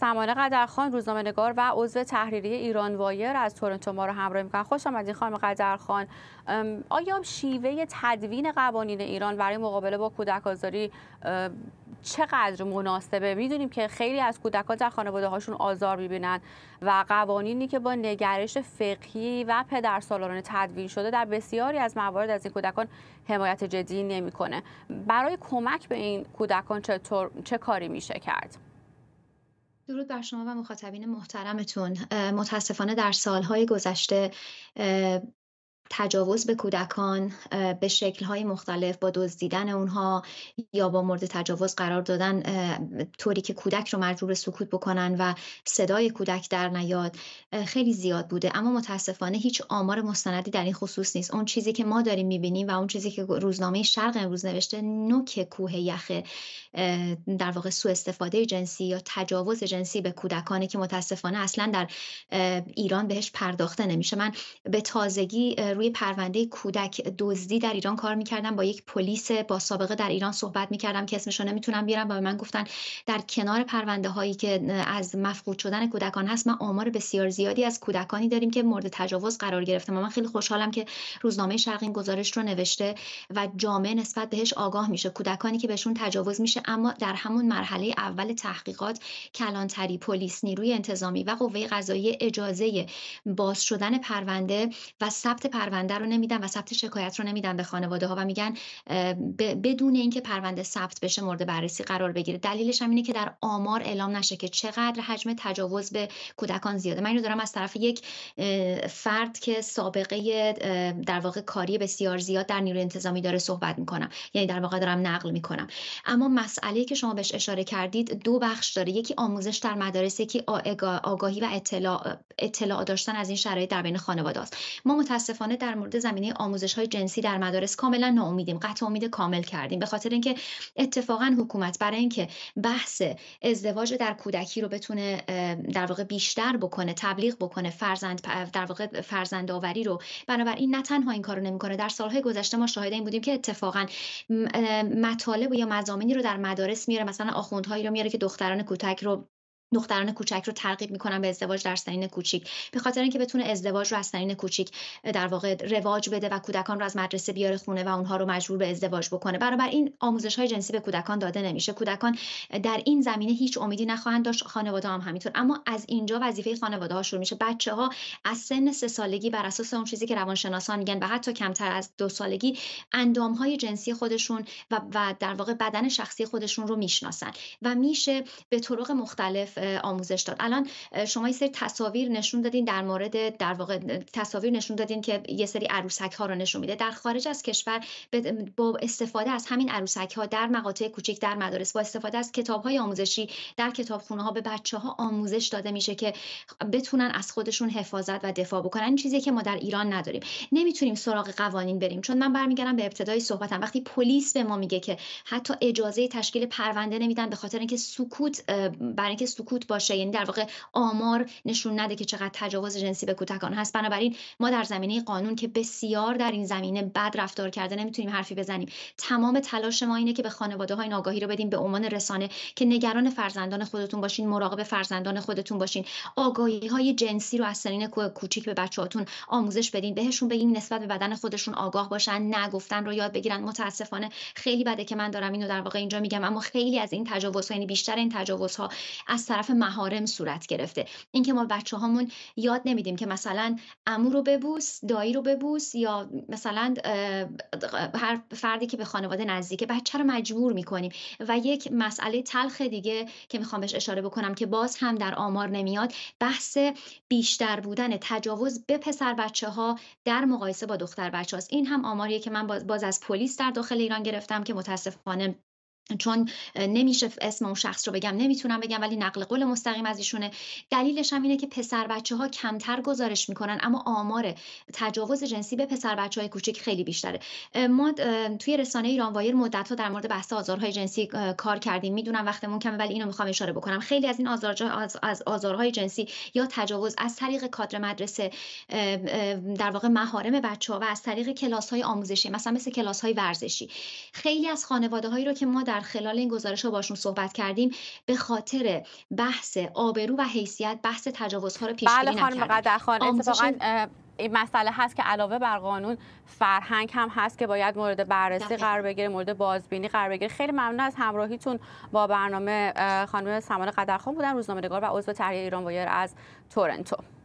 سمانه قدرخان روزنامه‌نگار و عضو تحریری ایران وایر از تورنتو ما رو همراهی می‌کنه خوش آمدید خانم قدرخان آیا شیوه تدوین قوانین ایران برای مقابله با کودک چقدر مناسبه میدونیم که خیلی از کودکان در خانواده هاشون آزار میبینن و قوانینی که با نگرش فقهی و پدر سالاران تدوین شده در بسیاری از موارد از این کودکان حمایت جدی نمیکنه برای کمک به این کودکان چطور چه کاری میشه کرد درود بر شما و مخاطبین محترمتون متاسفانه در سالهای گذشته تجاوز به کودکان به شکلهای مختلف با دزدیدن اونها یا با مورد تجاوز قرار دادن طوری که کودک رو مجبور سکوت بکنن و صدای کودک در نیاد خیلی زیاد بوده اما متاسفانه هیچ آمار مستندی در این خصوص نیست اون چیزی که ما داریم میبینیم و اون چیزی که روزنامه شرق امروز نوشته نوک کوه یخه در واقع سوء استفاده جنسی یا تجاوز جنسی به کودکانه که متاسفانه اصلا در ایران بهش پرداخته نمیشه من به تازگی روی پرونده کودک دزدی در ایران کار میکردم با یک پلیس با سابقه در ایران صحبت میکردم که اسمشو نمیتونم بیارم و به من گفتن در کنار پرونده هایی که از مفقود شدن کودکان هست ما آمار بسیار زیادی از کودکانی داریم که مورد تجاوز قرار گرفته من خیلی خوشحالم که روزنامه شرق این گزارش رو نوشته و جامعه نسبت بهش آگاه میشه کودکانی که بهشون تجاوز میشه اما در همون مرحله اول تحقیقات کلانتری پلیس نیروی انتظامی و قوه قضایی اجازه باز شدن پرونده و ثبت پرونده رو نمیدن و ثبت شکایت رو نمیدن به خانواده ها و میگن بدون اینکه پرونده ثبت بشه مورد بررسی قرار بگیره دلیلش هم اینه که در آمار اعلام نشه که چقدر حجم تجاوز به کودکان زیاده من اینو دارم از طرف یک فرد که سابقه در واقع کاری بسیار زیاد در نیروی انتظامی داره صحبت میکنم یعنی در واقع دارم نقل میکنم اما مسئله که شما بهش اشاره کردید دو بخش داره یکی آموزش در مدارس یکی آگاهی و اطلاع, اطلاع داشتن از این شرایط در بین خانواده است ما متاسفانه در مورد زمینه آموزش های جنسی در مدارس کاملا ناامیدیم قطع امید کامل کردیم به خاطر اینکه اتفاقا حکومت برای اینکه بحث ازدواج در کودکی رو بتونه در واقع بیشتر بکنه تبلیغ بکنه فرزند در واقع فرزند آوری رو بنابراین نه تنها این کارو نمیکنه در سالهای گذشته ما شاهد این بودیم که اتفاقا مطالب یا مزامینی رو در مدارس میاره مثلا آخوندهایی رو میاره که دختران کودک رو دختران کوچک رو ترغیب میکنن به ازدواج در سنین کوچیک به خاطر اینکه بتونه ازدواج رو از سنین کوچیک در واقع رواج بده و کودکان رو از مدرسه بیاره خونه و اونها رو مجبور به ازدواج بکنه برابر این آموزش های جنسی به کودکان داده نمیشه کودکان در این زمینه هیچ امیدی نخواهند داشت خانواده هم همینطور اما از اینجا وظیفه خانواده شروع میشه بچه ها از سن سه سالگی بر اساس اون چیزی که روانشناسان میگن و حتی کمتر از دو سالگی اندام های جنسی خودشون و, و در واقع بدن شخصی خودشون رو میشناسن و میشه به طرق مختلف آموزش داد الان شما یه سری تصاویر نشون دادین در مورد در واقع تصاویر نشون دادین که یه سری عروسک ها رو نشون میده در خارج از کشور با استفاده از همین عروسک ها در مقاطع کوچک در مدارس با استفاده از کتاب های آموزشی در کتابخونه ها به بچه ها آموزش داده میشه که بتونن از خودشون حفاظت و دفاع بکنن این چیزی که ما در ایران نداریم نمیتونیم سراغ قوانین بریم چون من برمیگردم به ابتدای صحبتم وقتی پلیس به ما میگه که حتی اجازه تشکیل پرونده نمیدن به خاطر اینکه سکوت برای اینکه سکوت سکوت باشه یعنی در واقع آمار نشون نده که چقدر تجاوز جنسی به کودکان هست بنابراین ما در زمینه قانون که بسیار در این زمینه بد رفتار کرده نمیتونیم حرفی بزنیم تمام تلاش ما اینه که به خانواده های ناگاهی رو بدیم به عنوان رسانه که نگران فرزندان خودتون باشین مراقب فرزندان خودتون باشین آگاهی های جنسی رو از سنین کوچیک به بچه‌هاتون آموزش بدین بهشون بگین نسبت به بدن خودشون آگاه باشن نگفتن رو یاد بگیرن متاسفانه خیلی بده که من دارم اینو در واقع اینجا میگم اما خیلی از این تجاوزها یعنی بیشتر این ها از طرف مهارم صورت گرفته اینکه ما بچه هامون یاد نمیدیم که مثلا امو رو ببوس دایی رو ببوس یا مثلا هر فردی که به خانواده نزدیکه بچه رو مجبور میکنیم و یک مسئله تلخ دیگه که میخوام بهش اشاره بکنم که باز هم در آمار نمیاد بحث بیشتر بودن تجاوز به پسر بچه ها در مقایسه با دختر بچه هاست. این هم آماریه که من باز از پلیس در داخل ایران گرفتم که متاسفانه چون نمیشه اسم اون شخص رو بگم نمیتونم بگم ولی نقل قول مستقیم از ایشونه دلیلش هم اینه که پسر بچه ها کمتر گزارش میکنن اما آمار تجاوز جنسی به پسر بچه های کوچیک خیلی بیشتره ما توی رسانه ایران وایر مدت ها در مورد بحث آزارهای جنسی کار کردیم میدونم وقتمون کمه ولی اینو میخوام اشاره بکنم خیلی از این آزار از آزارهای جنسی یا تجاوز از طریق کادر مدرسه در واقع محارم بچه ها و از طریق کلاس های آموزشی مثلا مثل کلاس های ورزشی خیلی از خانواده هایی رو که ما در در خلال این گزارش رو باشون صحبت کردیم به خاطر بحث آبرو و حیثیت بحث تجاوزها رو پیش بله خانم قدرخان اتفاقا این مسئله هست که علاوه بر قانون فرهنگ هم هست که باید مورد بررسی قرار بگیره مورد بازبینی قرار بگیره خیلی ممنون از همراهیتون با برنامه خانم سمان قدرخان بودن روزنامه‌نگار و عضو تحریه ایران وایر از تورنتو